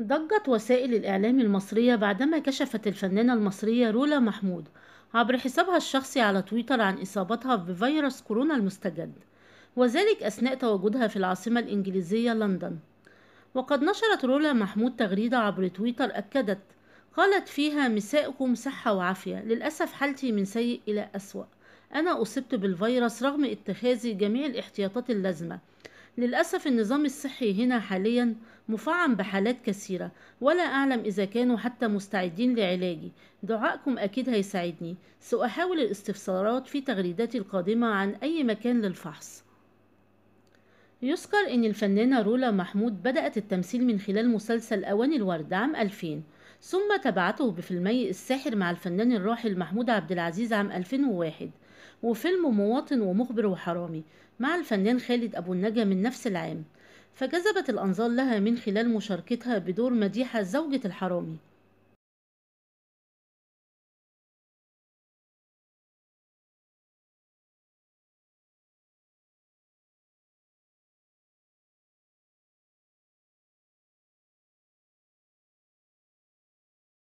ضجت وسائل الإعلام المصرية بعدما كشفت الفنانة المصرية رولا محمود عبر حسابها الشخصي على تويتر عن إصابتها بفيروس كورونا المستجد وذلك أثناء تواجدها في العاصمة الإنجليزية لندن وقد نشرت رولا محمود تغريدة عبر تويتر أكدت قالت فيها مساءكم صحة وعافية للأسف حالتي من سيء إلى أسوأ أنا أصبت بالفيروس رغم اتخاذي جميع الاحتياطات اللازمة للأسف النظام الصحي هنا حاليا مفعم بحالات كثيرة ولا أعلم إذا كانوا حتى مستعدين لعلاجي دعائكم أكيد هيساعدني سأحاول الاستفسارات في تغريداتي القادمة عن أي مكان للفحص يذكر أن الفنانة رولا محمود بدأت التمثيل من خلال مسلسل أواني الورد عام 2000 ثم تبعته بفيلمي الساحر مع الفنان الراحل محمود عبد العزيز عام 2001 وفيلم مواطن ومخبر وحرامي مع الفنان خالد أبو النجا من نفس العام فجذبت الأنظار لها من خلال مشاركتها بدور مديحة زوجة الحرامي